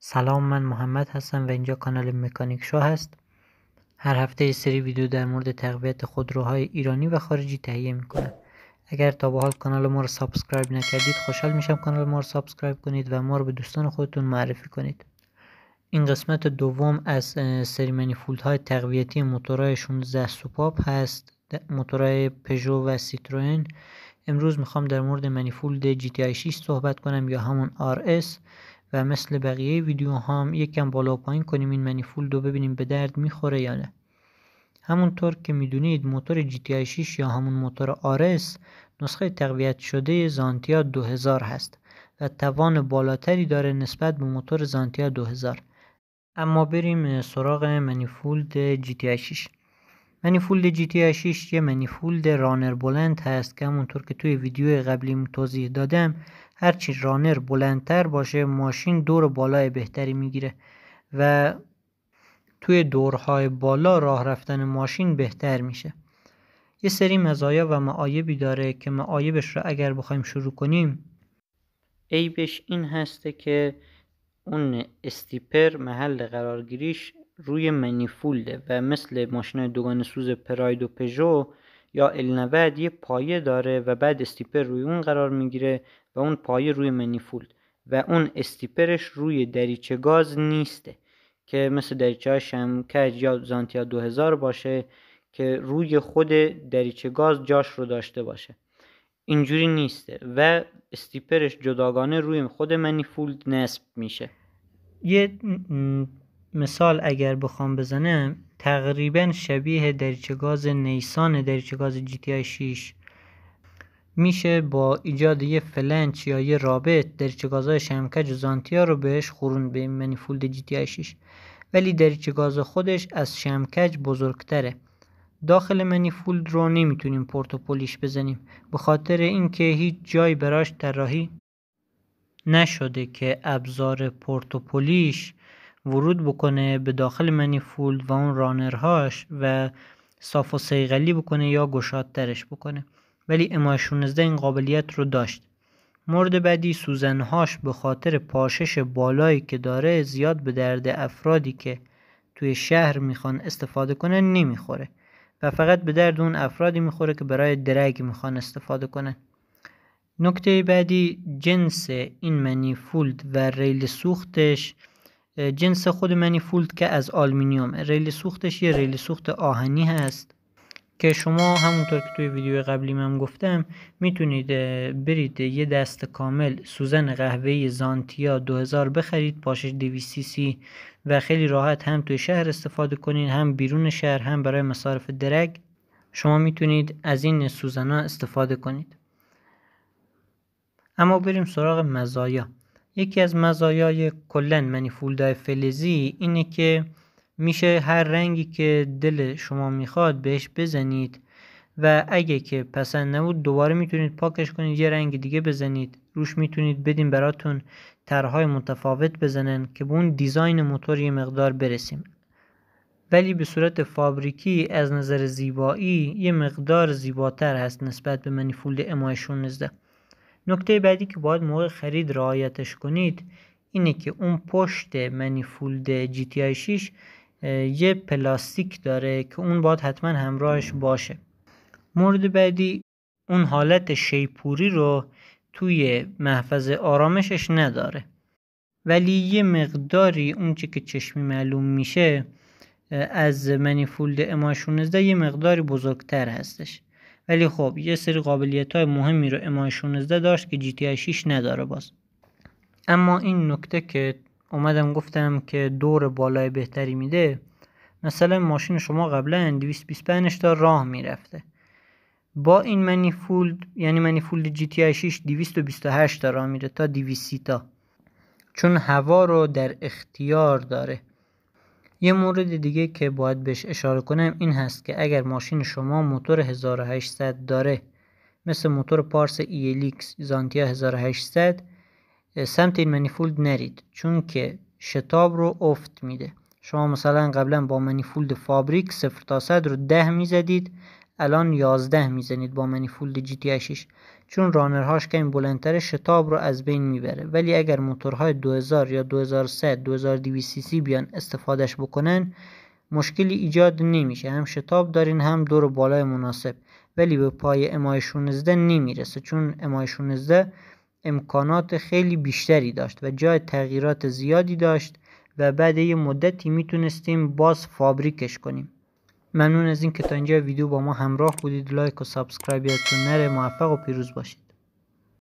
سلام من محمد هستم و اینجا کانال مکانیک شو هست هر هفته یه سری ویدیو در مورد تقویت خودروهای ایرانی و خارجی تهیه میکنم اگر تا به حال کانال ما رو سابسکرایب نکردید خوشحال میشم کانال ما رو سابسکرایب کنید و ما رو به دوستان خودتون معرفی کنید این قسمت دوم از سری منیفولد های تقویتی موتورهای 16 سوپاپ هست موتورهای پژو و سیتروئن امروز میخوام در مورد منیفولد GTI 6 صحبت کنم یا همون RS و مثل بقیه ویدیو هم یکم بالا و پایین کنیم این منیفولد رو ببینیم به درد میخوره یا نه همونطور که میدونید موتور GTI 6 یا همون موتور آرس نسخه تقویت شده زانتیا 2000 هست و توان بالاتری داره نسبت به موتور زانتیا 2000 اما بریم سراغ منیفولد GTI 6 منیفولد GTI 6 یه منیفولد رانر بلند هست که همونطور که توی ویدیو قبلیم توضیح دادم هرچی رانر بلندتر باشه ماشین دور بالای بهتری میگیره و توی دورهای بالا راه رفتن ماشین بهتر میشه یه سری مزایا و معایبی داره که معایبش رو اگر بخوایم شروع کنیم عیبش این هسته که اون استیپر محل قرارگیریش روی منیفولده و مثل ماشین دوگان سوز پراید و پژو یا النود یه پایه داره و بعد استیپر روی اون قرار میگیره و اون پایه روی منیفولد و اون استیپرش روی دریچه گاز نیسته که مثل دریچه های شمکج یا زانتیا 2000 باشه که روی خود دریچه گاز جاش رو داشته باشه اینجوری نیسته و استیپرش جداگانه روی خود منیفولد نصب میشه یه مثال اگر بخوام بزنم تقریبا شبیه دریچه نیسان دریچه جی تی 6 میشه با ایجاد یه فلنچ یا یه رابط دریچگاز های شمکج زانتیا رو بهش خورون به منیفولد جی تی 6 ولی دریچه خودش از شمکج بزرگتره داخل منیفولد رو نمیتونیم پورتو بزنیم به خاطر اینکه هیچ جای براش طراحی نشده که ابزار پورتو پولیش ورود بکنه به داخل منیفولد و اون رانرهاش و صاف و سیغلی بکنه یا گشادترش بکنه ولی اما 16 این قابلیت رو داشت مورد بعدی سوزنهاش به خاطر پاشش بالایی که داره زیاد به درد افرادی که توی شهر میخوان استفاده کنن نمیخوره و فقط به درد اون افرادی میخوره که برای درگ میخوان استفاده کنن نکته بعدی جنس این منیفولد و ریل سوختش جنس خود منیفولد که از آلمینیوم ریل سوختش یه ریل سوخت آهنی هست که شما همونطور که توی ویدیو قبلی من گفتم میتونید برید یه دست کامل سوزن قهوه زانتیا 2000 بخرید پاشش 200 سی و خیلی راحت هم توی شهر استفاده کنید هم بیرون شهر هم برای مصارف درگ شما میتونید از این سوزنا استفاده کنید اما بریم سراغ مزایا یکی از مزایای کلا مانیفولد فلزی اینه که میشه هر رنگی که دل شما میخواد بهش بزنید و اگه که پسند نبود دوباره میتونید پاکش کنید یه رنگ دیگه بزنید روش میتونید بدین براتون طرحهای متفاوت بزنن که به اون دیزاین موتور یه مقدار برسیم ولی به صورت فابریکی از نظر زیبایی یه مقدار زیباتر هست نسبت به منیفولد MI16 نکته بعدی که باید موقع خرید رعایتش کنید اینه که اون پشت منیفولد جی تی 6 یه پلاستیک داره که اون باید حتما همراهش باشه مورد بعدی اون حالت شیپوری رو توی محفظ آرامشش نداره ولی یه مقداری اونچه که چشمی معلوم میشه از منیفولد اما 16 یه مقداری بزرگتر هستش ولی خب یه سری قابلیت های مهمی رو امای 16 داشت که جی 6 نداره باز اما این نکته که اومدم گفتم که دور بالای بهتری میده مثلا ماشین شما قبلا 225 تا راه میرفته با این منیفولد یعنی منیفولد جی تی 6 228 تا راه میره تا 230 تا چون هوا رو در اختیار داره یه مورد دیگه که باید بهش اشاره کنم این هست که اگر ماشین شما موتور 1800 داره مثل موتور پارس ایلیکس زانتیا 1800 سمت این منیفولد نرید چون که شتاب رو افت میده شما مثلا قبلا با منیفولد فابریک 0 تا 100 رو 10 میزدید الان 11 میزنید با منیفولد جی تی 6 چون رانرهاش کمی بلندتره شتاب رو از بین میبره ولی اگر موتورهای 2000 یا 2003 2200 سی سی بیان استفادهش بکنن مشکلی ایجاد نمیشه هم شتاب دارین هم دور بالای مناسب ولی به پای امای 16 نمیرسه چون امای 16 امکانات خیلی بیشتری داشت و جای تغییرات زیادی داشت و بعد یه مدتی میتونستیم باز فابریکش کنیم ممنون از اینکه تا اینجا ویدیو با ما همراه بودید لایک و سابسکرایب یادتون نره موفق و پیروز باشید